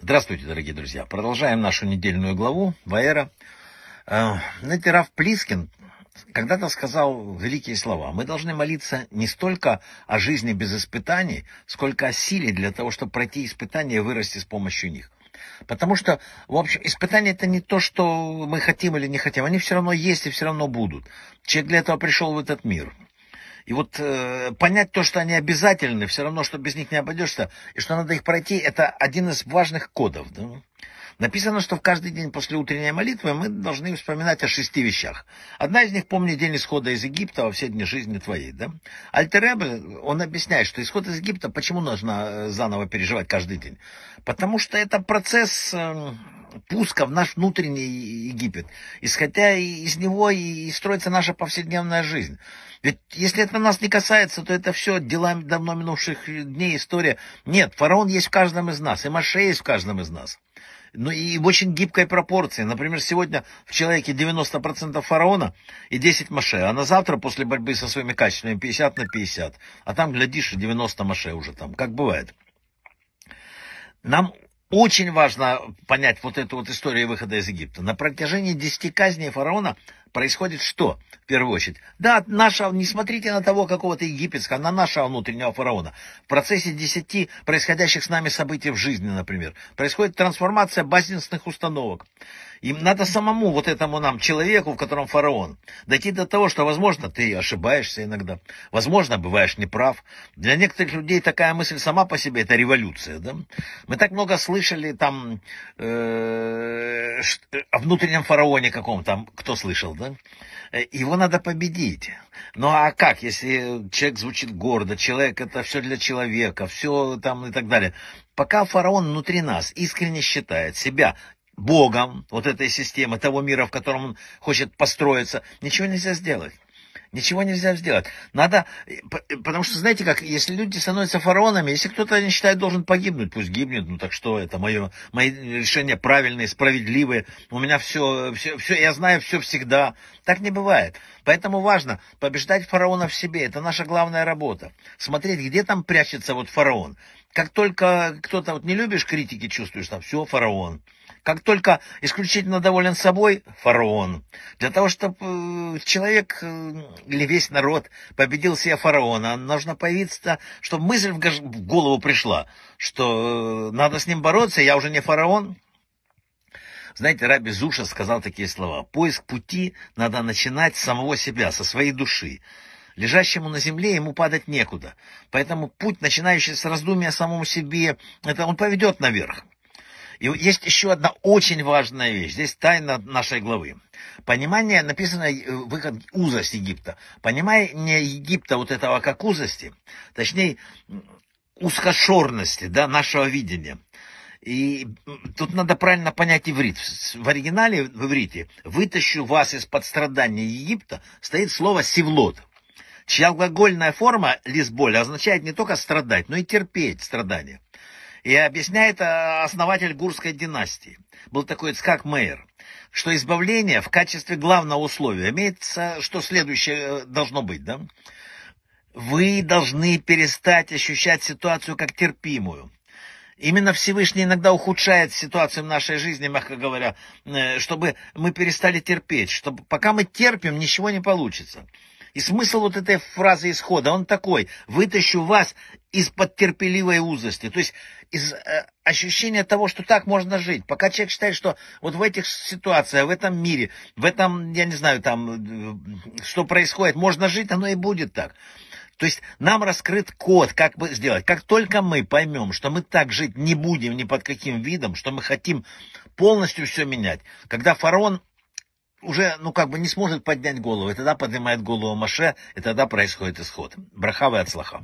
Здравствуйте, дорогие друзья. Продолжаем нашу недельную главу Ваера. Знаете, э, Раф Плискин когда-то сказал великие слова. Мы должны молиться не столько о жизни без испытаний, сколько о силе для того, чтобы пройти испытания и вырасти с помощью них. Потому что, в общем, испытания это не то, что мы хотим или не хотим. Они все равно есть и все равно будут. Человек для этого пришел в этот мир. И вот э, понять то, что они обязательны, все равно, что без них не обойдешься, и что надо их пройти, это один из важных кодов. Да? Написано, что в каждый день после утренней молитвы мы должны вспоминать о шести вещах. Одна из них – помни день исхода из Египта во все дни жизни твоей. Да? Альтеребе, он объясняет, что исход из Египта, почему нужно э, заново переживать каждый день? Потому что это процесс эм, пуска в наш внутренний Египет, исходя из него и строится наша повседневная жизнь. Ведь если это нас не касается, то это все дела давно минувших дней, история. Нет, фараон есть в каждом из нас, и Маше есть в каждом из нас ну и в очень гибкой пропорции. Например, сегодня в человеке 90% фараона и 10 маше, а на завтра после борьбы со своими качествами 50 на 50. А там, глядишь, 90 маше уже там, как бывает. Нам очень важно понять вот эту вот историю выхода из Египта. На протяжении 10 казней фараона происходит что, в первую очередь? Да, наша, не смотрите на того какого-то египетского, на нашего внутреннего фараона. В процессе десяти происходящих с нами событий в жизни, например, происходит трансформация базисных установок. Им надо самому вот этому нам, человеку, в котором фараон, дойти до того, что, возможно, ты ошибаешься иногда, возможно, бываешь неправ. Для некоторых людей такая мысль сама по себе – это революция. Да? Мы так много слышали там э, Э, о внутреннем фараоне каком там, кто слышал, да? Э, его надо победить. Ну а как, если человек звучит гордо, человек это все для человека, все там и так далее. Пока фараон внутри нас искренне считает себя богом вот этой системы, того мира, в котором он хочет построиться, ничего нельзя сделать. Ничего нельзя сделать. Надо, э, э, потому что, знаете, как, если люди становятся фараонами, если кто-то, не считает, должен погибнуть, пусть гибнет, ну так что, это мое, мои решения правильные, справедливые, у меня все, все, все, я знаю все всегда. Так не бывает. Поэтому важно побеждать фараона в себе, это наша главная работа. Смотреть, где там прячется вот фараон. Как только кто-то, вот не любишь критики, чувствуешь там, все, фараон. Как только исключительно доволен собой, фараон. Для того, чтобы э, человек э, или весь народ победил себя фараона, нужно появиться, чтобы мысль в голову пришла, что э, надо с ним бороться, я уже не фараон, знаете, Раби Зуша сказал такие слова. Поиск пути надо начинать с самого себя, со своей души. Лежащему на земле ему падать некуда. Поэтому путь, начинающий с раздумия о самом себе, это он поведет наверх. И есть еще одна очень важная вещь. Здесь тайна нашей главы. Понимание, написано э, выход узость Египта. Понимание Египта вот этого как узости, точнее узкошорности да, нашего видения. И тут надо правильно понять иврит. В оригинале, в иврите, «вытащу вас из-под страдания Египта» стоит слово «севлот» чья глагольная форма «лизболь» означает не только страдать, но и терпеть страдания. И объясняет э, основатель Гурской династии, был такой Ицхак Мейер, что избавление в качестве главного условия имеется, что следующее э, должно быть, да? Вы должны перестать ощущать ситуацию как терпимую. Именно Всевышний иногда ухудшает ситуацию в нашей жизни, мягко говоря, э, чтобы мы перестали терпеть, чтобы пока мы терпим, ничего не получится. И смысл вот этой фразы исхода, он такой, вытащу вас из-под терпеливой узости. То есть из э, ощущения того, что так можно жить. Пока человек считает, что вот в этих ситуациях, в этом мире, в этом, я не знаю, там, э, что происходит, можно жить, оно и будет так. То есть нам раскрыт код, как бы сделать. Как только мы поймем, что мы так жить не будем ни под каким видом, что мы хотим полностью все менять. Когда фараон уже, ну, как бы не сможет поднять голову. И тогда поднимает голову Маше, и тогда происходит исход. Брахава и отслаха.